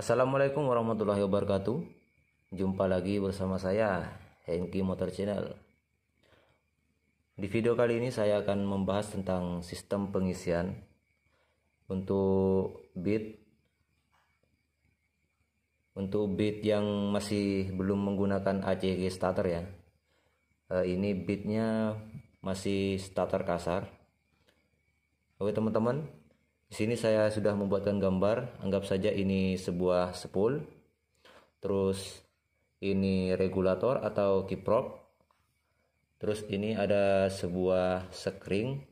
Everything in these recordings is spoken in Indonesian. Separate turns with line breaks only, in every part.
Assalamualaikum warahmatullahi wabarakatuh Jumpa lagi bersama saya Hengki Motor Channel Di video kali ini saya akan membahas tentang sistem pengisian Untuk bit untuk bit yang masih belum menggunakan ACG starter ya. Eh, ini bitnya masih starter kasar. Oke teman-teman, di sini saya sudah membuatkan gambar. Anggap saja ini sebuah spool. Terus ini regulator atau kiprok. Terus ini ada sebuah sekring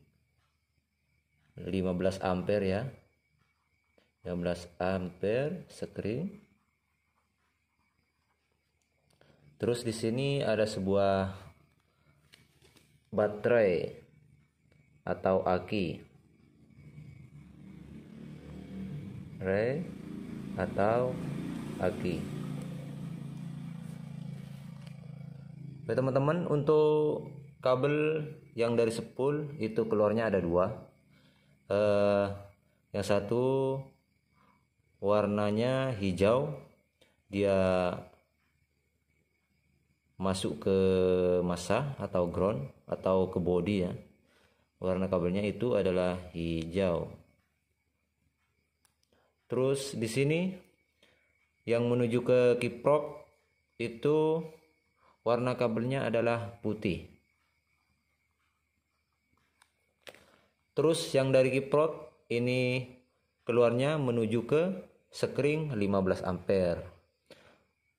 15 ampere ya. 15 ampere sekring Terus di sini ada sebuah baterai atau aki. Re atau aki. Oke teman-teman untuk kabel yang dari spool itu keluarnya ada dua. Eh, yang satu warnanya hijau dia masuk ke masa atau ground atau ke body ya. Warna kabelnya itu adalah hijau. Terus di sini yang menuju ke kiprok itu warna kabelnya adalah putih. Terus yang dari kiprok ini keluarnya menuju ke sekring 15 ampere.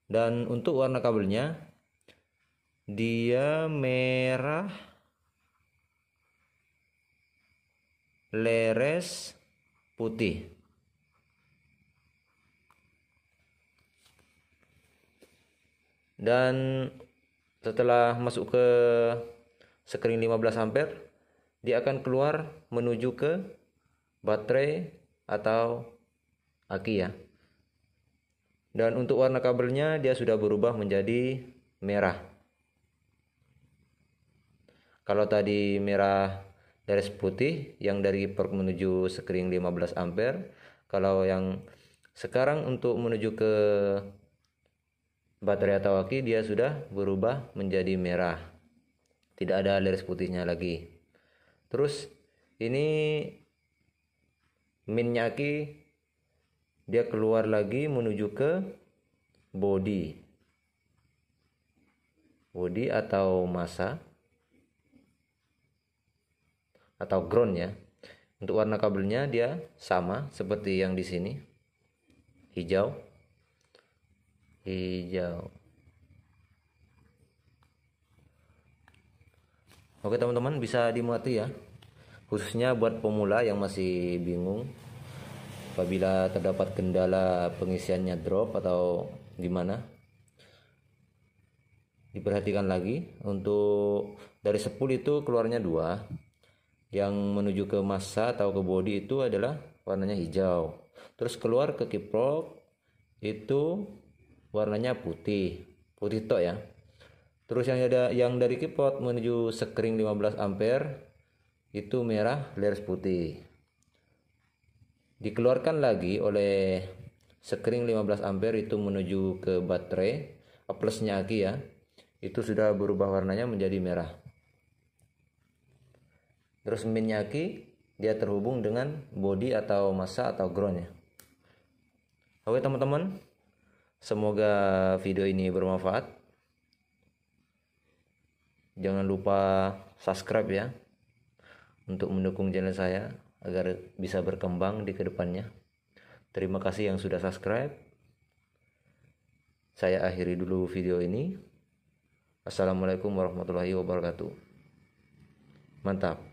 Dan untuk warna kabelnya dia merah leres putih dan setelah masuk ke screen 15 ampere dia akan keluar menuju ke baterai atau aki ya dan untuk warna kabelnya dia sudah berubah menjadi merah kalau tadi merah garis putih yang dari perk menuju sekring 15 ampere. Kalau yang sekarang untuk menuju ke baterai atau aki dia sudah berubah menjadi merah. Tidak ada garis putihnya lagi. Terus ini minyaki dia keluar lagi menuju ke body. Body atau masa atau ground ya. Untuk warna kabelnya dia sama seperti yang di sini. Hijau. Hijau. Oke teman-teman bisa dimuati ya. Khususnya buat pemula yang masih bingung apabila terdapat kendala pengisiannya drop atau gimana diperhatikan lagi untuk dari 10 itu keluarnya dua yang menuju ke massa atau ke body itu adalah warnanya hijau. Terus keluar ke kiprok itu warnanya putih. Putih tok ya. Terus yang ada yang dari kipot menuju sekring 15 ampere itu merah leres putih. Dikeluarkan lagi oleh sekring 15 ampere itu menuju ke baterai, plusnya lagi ya. Itu sudah berubah warnanya menjadi merah. Terus minyaki dia terhubung dengan body atau massa atau groundnya. Oke teman-teman, semoga video ini bermanfaat. Jangan lupa subscribe ya untuk mendukung channel saya agar bisa berkembang di kedepannya. Terima kasih yang sudah subscribe. Saya akhiri dulu video ini. Assalamualaikum warahmatullahi wabarakatuh. Mantap.